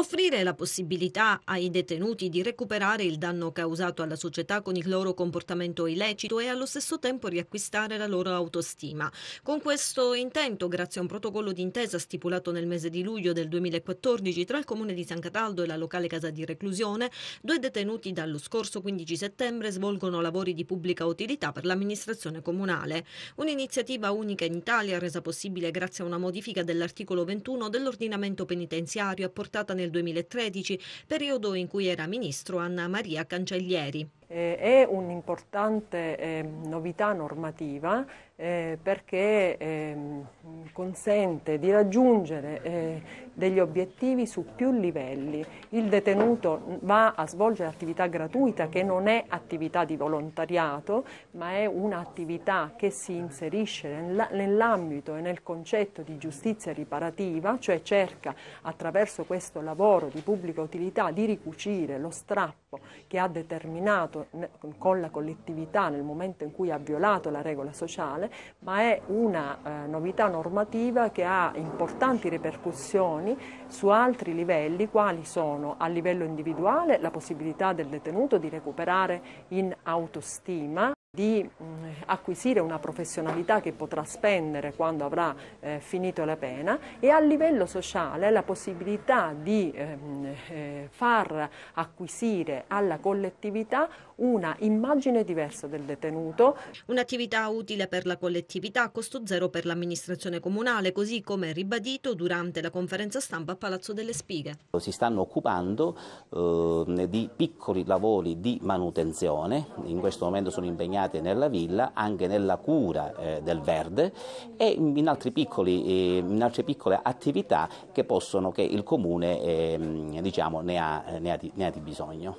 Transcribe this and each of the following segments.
Offrire la possibilità ai detenuti di recuperare il danno causato alla società con il loro comportamento illecito e allo stesso tempo riacquistare la loro autostima. Con questo intento, grazie a un protocollo d'intesa stipulato nel mese di luglio del 2014 tra il comune di San Cataldo e la locale casa di reclusione, due detenuti dallo scorso 15 settembre svolgono lavori di pubblica utilità per l'amministrazione comunale. Un'iniziativa unica in Italia resa possibile grazie a una modifica dell'articolo 21 dell'ordinamento penitenziario apportata nel 2013, periodo in cui era ministro Anna Maria Cancellieri eh, è un'importante eh, novità normativa eh, perché ehm, consente di raggiungere eh, degli obiettivi su più livelli. Il detenuto va a svolgere attività gratuita che non è attività di volontariato, ma è un'attività che si inserisce nell'ambito e nel concetto di giustizia riparativa, cioè cerca attraverso questo lavoro di pubblica utilità di ricucire lo strappo che ha determinato con la collettività nel momento in cui ha violato la regola sociale, ma è una eh, novità normativa che ha importanti ripercussioni su altri livelli, quali sono a livello individuale la possibilità del detenuto di recuperare in autostima, di mm, acquisire una professionalità che potrà spendere quando avrà eh, finito la pena e a livello sociale la possibilità di ehm, eh, far acquisire alla collettività una immagine diversa del detenuto. Un'attività utile per la collettività a costo zero per l'amministrazione comunale, così come ribadito durante la conferenza stampa a Palazzo delle Spighe. Si stanno occupando eh, di piccoli lavori di manutenzione, in questo momento sono impegnati impegnate nella villa anche nella cura eh, del verde e in, piccoli, eh, in, altre piccole attività che, possono, che il comune eh, diciamo, ne, ha, ne, ha di, ne ha di bisogno.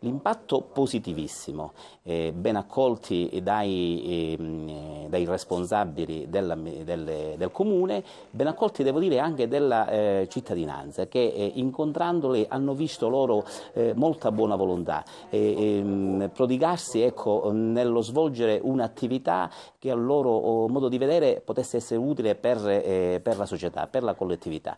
L'impatto positivissimo, eh, ben accolti dai, ehm, eh, dai responsabili della, del, del, comune, ben accolti devo dire anche della eh, cittadinanza che eh, incontrandoli hanno visto loro eh, molta buona volontà ehm, prodigarsi ecco, nello svolgere un'attività che a loro oh, modo di vedere potesse essere utile per, eh, per la società, per la collettività.